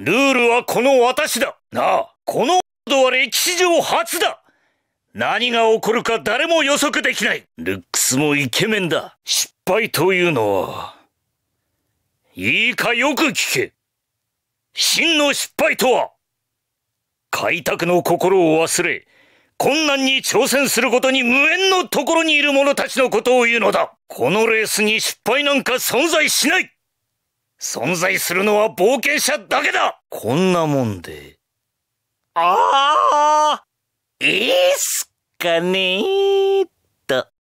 ルールはこの私だなあ、このことは歴史上初だ何が起こるか誰も予測できないルックスもイケメンだ失敗というのは、いいかよく聞け真の失敗とは開拓の心を忘れ、困難に挑戦することに無縁のところにいる者たちのことを言うのだこのレースに失敗なんか存在しない存在するのは冒険者だけだこんなもんで。ああ、いいっすかねーと。